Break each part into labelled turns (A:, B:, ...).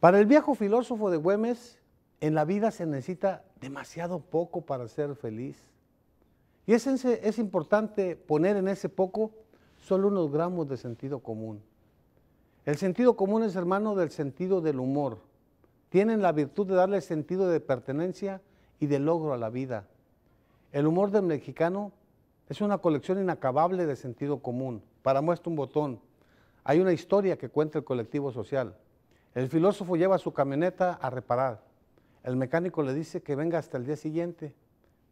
A: Para el viejo filósofo de Güemes, en la vida se necesita demasiado poco para ser feliz. Y es, es importante poner en ese poco solo unos gramos de sentido común. El sentido común es hermano del sentido del humor. Tienen la virtud de darle sentido de pertenencia y de logro a la vida. El humor del mexicano es una colección inacabable de sentido común. Para muestra un botón, hay una historia que cuenta el colectivo social. El filósofo lleva su camioneta a reparar. El mecánico le dice que venga hasta el día siguiente.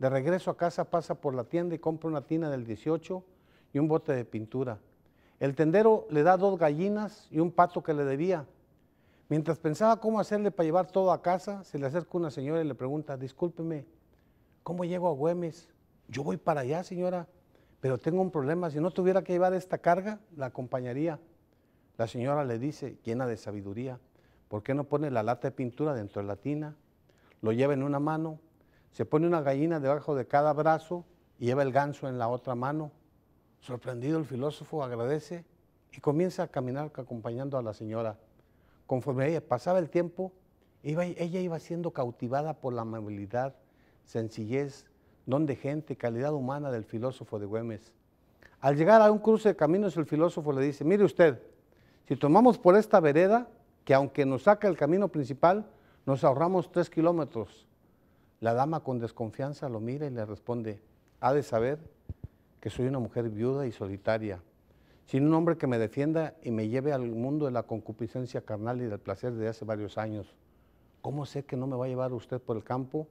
A: De regreso a casa pasa por la tienda y compra una tina del 18 y un bote de pintura. El tendero le da dos gallinas y un pato que le debía. Mientras pensaba cómo hacerle para llevar todo a casa, se le acerca una señora y le pregunta, discúlpeme, ¿cómo llego a Güemes? Yo voy para allá, señora, pero tengo un problema. Si no tuviera que llevar esta carga, la acompañaría. La señora le dice, llena de sabiduría, ¿Por qué no pone la lata de pintura dentro de la tina? Lo lleva en una mano, se pone una gallina debajo de cada brazo y lleva el ganso en la otra mano. Sorprendido el filósofo agradece y comienza a caminar acompañando a la señora. Conforme ella pasaba el tiempo, ella iba siendo cautivada por la amabilidad, sencillez, don de gente, calidad humana del filósofo de Güemes. Al llegar a un cruce de caminos, el filósofo le dice, mire usted, si tomamos por esta vereda, que aunque nos saca el camino principal, nos ahorramos tres kilómetros. La dama con desconfianza lo mira y le responde, ha de saber que soy una mujer viuda y solitaria, sin un hombre que me defienda y me lleve al mundo de la concupiscencia carnal y del placer de hace varios años. ¿Cómo sé que no me va a llevar usted por el campo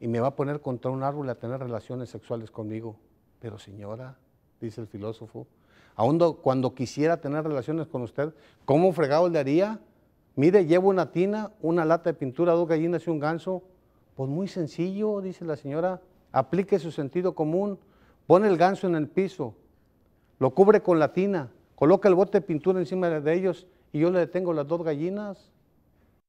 A: y me va a poner contra un árbol a tener relaciones sexuales conmigo? Pero señora, dice el filósofo, aún cuando quisiera tener relaciones con usted, ¿cómo fregado le haría? Mire, llevo una tina, una lata de pintura, dos gallinas y un ganso. Pues muy sencillo, dice la señora. Aplique su sentido común. Pone el ganso en el piso. Lo cubre con la tina. Coloca el bote de pintura encima de ellos y yo le detengo las dos gallinas.